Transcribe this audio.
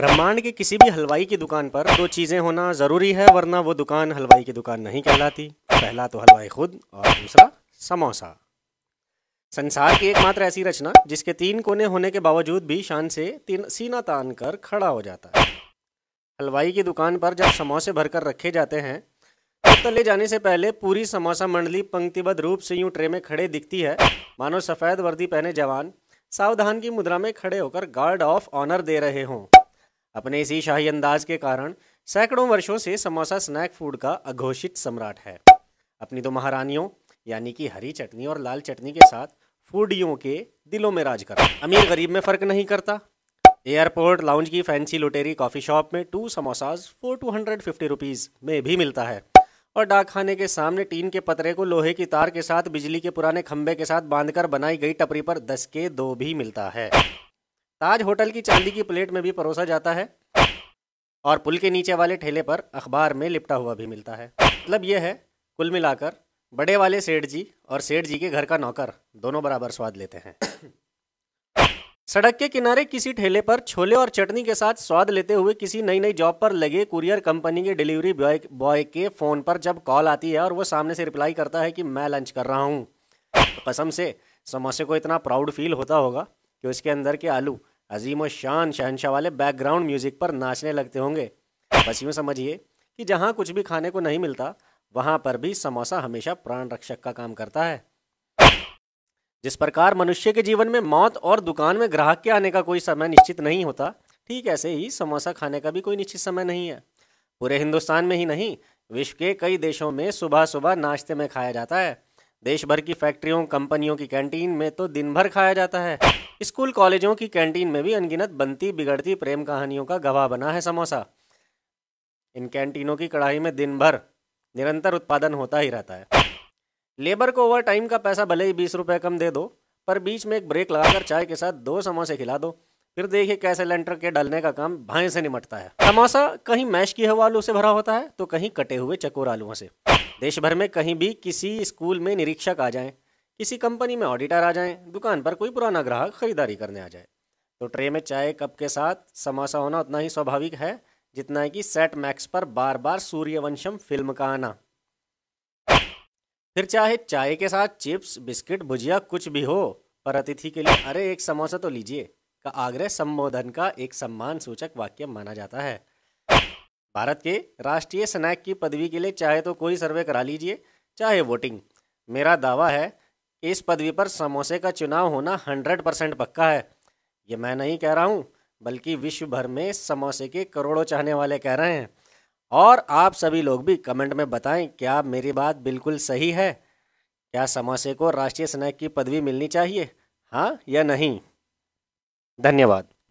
ब्रह्मांड के किसी भी हलवाई की दुकान पर दो चीज़ें होना ज़रूरी है वरना वो दुकान हलवाई की दुकान नहीं कहलाती पहला तो हलवाई खुद और दूसरा समोसा संसार की एकमात्र ऐसी रचना जिसके तीन कोने होने के बावजूद भी शान से तीन सीना तान कर खड़ा हो जाता है हलवाई की दुकान पर जब समोसे भरकर रखे जाते हैं तो तले जाने से पहले पूरी समोसा मंडली पंक्तिबद्ध रूप से यूं ट्रे में खड़े दिखती है मानो सफ़ेद वर्दी पहने जवान सावधान की मुद्रा में खड़े होकर गार्ड ऑफ ऑनर दे रहे हों अपने इसी शाही अंदाज के कारण सैकड़ों वर्षों से समोसा स्नैक फूड का अघोषित सम्राट है अपनी दो महारानियों यानी कि हरी चटनी और लाल चटनी के साथ फूडियों के दिलों में राज करता अमीर गरीब में फ़र्क नहीं करता एयरपोर्ट लाउंज की फैंसी लुटेरी कॉफ़ी शॉप में two samosas for two hundred fifty rupees में भी मिलता है और डाकखाने के सामने टीन के पतरे को लोहे की तार के साथ बिजली के पुराने खंबे के साथ बांधकर बनाई गई टपरी पर दस के दो भी मिलता है ताज होटल की चांदी की प्लेट में भी परोसा जाता है और पुल के नीचे वाले ठेले पर अखबार में लिपटा हुआ भी मिलता है मतलब यह है कुल मिलाकर बड़े वाले सेठ जी और सेठ जी के घर का नौकर दोनों बराबर स्वाद लेते हैं सड़क के किनारे किसी ठेले पर छोले और चटनी के साथ स्वाद लेते हुए किसी नई नई जॉब पर लगे कुरियर कंपनी के डिलीवरी बॉय बॉय के फ़ोन पर जब कॉल आती है और वो सामने से रिप्लाई करता है कि मैं लंच कर रहा हूँ तो कसम से समोसे को इतना प्राउड फील होता होगा कि उसके अंदर के आलू अजीम शान शहनशाह वाले बैकग्राउंड म्यूज़िक पर नाचने लगते होंगे बस यूँ समझिए कि जहाँ कुछ भी खाने को नहीं मिलता वहाँ पर भी समोसा हमेशा प्राण रक्षक का काम करता है जिस प्रकार मनुष्य के जीवन में मौत और दुकान में ग्राहक के आने का कोई समय निश्चित नहीं होता ठीक ऐसे ही समोसा खाने का भी कोई निश्चित समय नहीं है पूरे हिंदुस्तान में ही नहीं विश्व के कई देशों में सुबह सुबह नाश्ते में खाया जाता है देश भर की फैक्ट्रियों कंपनियों की कैंटीन में तो दिन भर खाया जाता है स्कूल कॉलेजों की कैंटीन में भी अनगिनत बनती बिगड़ती प्रेम कहानियों का गवाह बना है समोसा इन कैंटीनों की कढ़ाई में दिन भर निरंतर उत्पादन होता ही रहता है लेबर को ओवर टाइम का पैसा भले ही बीस रुपये कम दे दो पर बीच में एक ब्रेक लगाकर चाय के साथ दो समोसे खिला दो फिर देखिए कैसे लेंटर के डलने का काम भाई से निमटता है समोसा कहीं मैश की हवा आलू से भरा होता है तो कहीं कटे हुए चकोर आलुओं से देश भर में कहीं भी किसी स्कूल में निरीक्षक आ जाएं किसी कंपनी में ऑडिटर आ जाएं दुकान पर कोई पुराना ग्राहक खरीदारी करने आ जाए तो ट्रे में चाय कप के साथ समोसा होना उतना ही स्वाभाविक है जितना है कि सेट मैक्स पर बार बार सूर्यवंशम फिल्म का आना फिर चाहे चाय के साथ चिप्स बिस्किट भुजिया कुछ भी हो पर अतिथि के लिए अरे एक समोसा तो लीजिए का आग्रह संबोधन का एक सम्मान सूचक वाक्य माना जाता है भारत के राष्ट्रीय स्नैक की पदवी के लिए चाहे तो कोई सर्वे करा लीजिए चाहे वोटिंग मेरा दावा है इस पदवी पर समोसे का चुनाव होना हंड्रेड परसेंट पक्का है ये मैं नहीं कह रहा हूँ बल्कि विश्व भर में समोसे के करोड़ों चाहने वाले कह रहे हैं और आप सभी लोग भी कमेंट में बताएं क्या मेरी बात बिल्कुल सही है क्या समोसे को राष्ट्रीय स्नैक की पदवी मिलनी चाहिए हाँ या नहीं धन्यवाद